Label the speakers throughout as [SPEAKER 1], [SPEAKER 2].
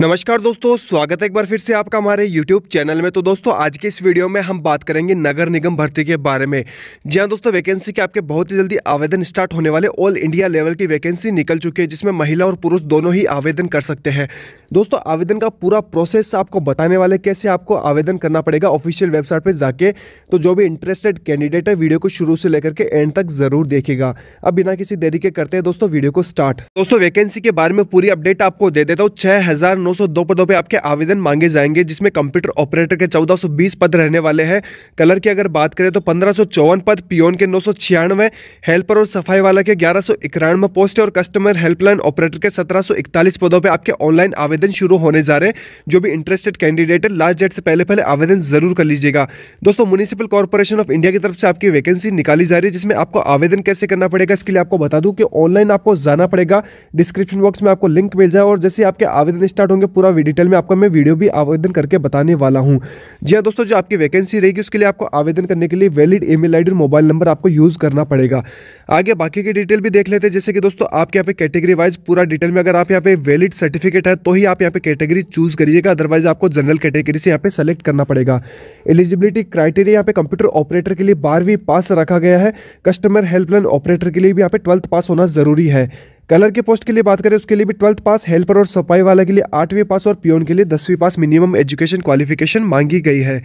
[SPEAKER 1] नमस्कार दोस्तों स्वागत है एक बार फिर से आपका हमारे YouTube चैनल में तो दोस्तों आज के इस वीडियो में हम बात करेंगे नगर निगम भर्ती के बारे में जी हाँ दोस्तों वैकेंसी के आपके बहुत ही जल्दी आवेदन स्टार्ट होने वाले ऑल इंडिया लेवल की वैकेंसी निकल चुकी है जिसमें महिला और पुरुष दोनों ही आवेदन कर सकते हैं दोस्तों आवेदन का पूरा प्रोसेस आपको बताने वाले कैसे आपको आवेदन करना पड़ेगा ऑफिशियल वेबसाइट पर जाके तो जो भी इंटरेस्टेड कैंडिडेट है वीडियो को शुरू से लेकर के एंड तक जरूर देखेगा अब बिना किसी देरी के करते हैं दोस्तों वीडियो को स्टार्ट दोस्तों वैकेंसी के बारे में पूरी अपडेट आपको दे देता हूँ छः 902 पदों पे आपके आवेदन मांगे जाएंगे जिसमें कंप्यूटर ऑपरेटर के 1420 पद रहने वाले हैं कलर की अगर बात करें तो पंद्रह पद पियोन के नौ हेल्पर और सफाई वाला के ग्यारह पोस्ट और कस्टमर हेल्पलाइन ऑपरेटर के सत्रह पदों पर आपके ऑनलाइन आवेदन शुरू होने जा रहे हैं जो भी इंटरेस्टेड कैंडिडेट है लास्ट डेट से पहले पहले आवेदन जरूर कर लीजिएगा दोस्तों म्यूनिसिपल कॉर्पोरेशन ऑफ इंडिया की तरफ से आपकी वैकेंसी निकाली जा रही है जिसमें आपको आवेदन कैसे करना पड़ेगा इसके लिए आपको बता दूं कि ऑनलाइन आपको जाना पड़ेगा डिस्क्रिप्शन बॉक्स में आपको लिंक मिल जाए और जैसे आपके आवेदन स्टार्ट होंगे पूरा डिटेल में आपका मैं वीडियो भी आवेदन करके बताने वाला हूँ जी हाँ दोस्तों जो आपकी वैकेंसी रहेगी उसके लिए आपको आवेदन करने के लिए वैलिड ई मेल और मोबाइल नंबर आपको यूज़ करना पड़ेगा आगे बाकी की डिटेल भी देख लेते हैं जैसे कि दोस्तों आपके यहाँ पे कैटेगरी वाइज पूरा डिटेल में अगर आप यहाँ पे वैलिड सर्टिफिकेट है तो ही आप यहाँ पे कैटेगरी चूज़ करिएगा अदरवाइज आपको जनरल कैटेगरी से यहाँ पे सेलेक्ट करना पड़ेगा एलिजिबिलिटी क्राइटेरिया यहाँ पे कंप्यूटर ऑपरेटर के लिए बारहवीं पास रखा गया है कस्टमर हेल्पलाइन ऑपरेटर के लिए भी यहाँ पे ट्वेल्थ पास होना ज़रूरी है कलर के पोस्ट के लिए बात करें उसके लिए भी ट्वेल्थ पास हेल्पर और सफाई वाला के लिए आठवीं पास और पियोन के लिए दसवीं पास मिनिमम एजुकेशन क्वालिफिकेशन मांगी गई है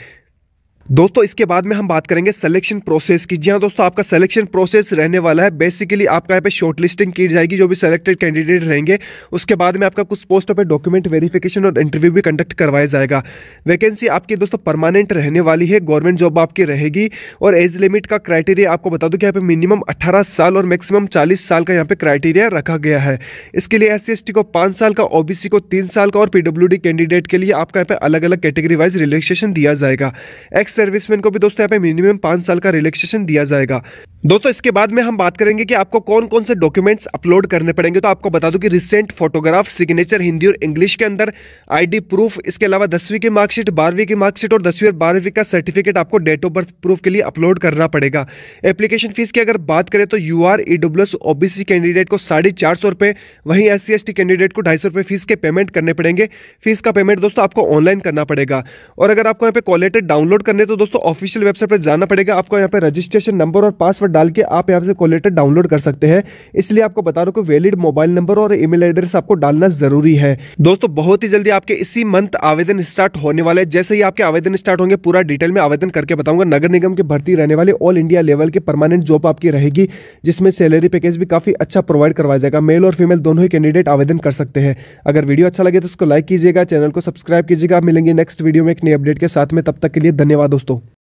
[SPEAKER 1] दोस्तों इसके बाद में हम बात करेंगे सिलेक्शन प्रोसेस की जी हाँ दोस्तों आपका सिलेक्शन प्रोसेस रहने वाला है बेसिकली आपका यहाँ पे शॉर्ट लिस्टिंग की जाएगी जो भी सिलेक्टेड कैंडिडेट रहेंगे उसके बाद में आपका कुछ पोस्टों पे डॉक्यूमेंट वेरिफिकेशन और इंटरव्यू भी कंडक्ट करवाया जाएगा वैकेंसी आपकी दोस्तों परमानेंट रहने वाली है गवर्नमेंट जॉब आपकी रहेगी और एज लिमिट का क्राइटेरिया आपको बता दूँ कि यहाँ पे मिनिमम अट्ठारह साल और मैक्सिमम चालीस साल का यहाँ पे क्राइटेरिया रखा गया है इसके लिए एस सी को पाँच साल का ओ को तीन साल का और पी कैंडिडेट के लिए आपका यहाँ पे अलग अलग कैटेगरी वाइज रिलेक्सेशन दिया जाएगा एक्स सर्विसमैन को भी दोस्तों यहाँ पे मिनिमम पाँच साल का रिलैक्सेशन दिया जाएगा दोस्तों इसके बाद में हम बात करेंगे कि आपको कौन कौन से डॉक्यूमेंट्स अपलोड करने पड़ेंगे तो आपको बता दूं कि रिसेंट फोटोग्राफ सिग्नेचर हिंदी और इंग्लिश के अंदर आईडी प्रूफ इसके अलावा दसवीं की मार्कशीट बारहवीं की मार्कशीट और दसवीं और बारहवीं का सर्टिफिकेट आपको डेट ऑफ बर्थ प्रूफ के लिए अपलोड करना पड़ेगा एप्लीकेशन फीस की अगर बात करें तो यू आर ओबीसी कैंडिडेट को साढ़े चार सौ रुपये वहीं एस सी कैंडिडेट को ढाई सौ रुपये फीस के पेमेंट करने पड़ेंगे फीस का पेमेंट दोस्तों आपको ऑनलाइन करना पड़ेगा और अगर आपको यहाँ पे कॉलेटर डाउनलोड करने तो दोस्तों ऑफिशियल वेबसाइट पर जाना पड़ेगा आपको यहाँ पे रजिस्ट्रेशन नंबर और पासवर्ड डाल के आप यहाँ से कॉलेटर डाउनलोड कर सकते हैं इसलिए आपको बता रहा हूँ वैलिड मोबाइल नंबर और ईमेल एड्रेस आपको डालना जरूरी है दोस्तों बहुत ही जल्दी आपके इसी मंथ आवेदन स्टार्ट होने वाले हैं जैसे ही आपके आवेदन स्टार्ट होंगे पूरा डिटेल में आवेदन करके बताऊंगा नगर निगम की भर्ती रहने वाले ऑल इंडिया लेवल के परमानेंट जॉब आपकी रहेगी जिसमें सैलरी पैकेज भी काफी अच्छा प्रोवाइड करवाया जाएगा मेल और फीमेल दोनों ही कैंडिडेट आवेदन कर सकते हैं अगर वीडियो अच्छा लगे तो उसको लाइक कीजिएगा चैनल को सब्सक्राइब कीजिएगा मिलेंगे नेक्स्ट वीडियो में एक नई अपडेट के साथ में तब तक के लिए धन्यवाद दोस्तों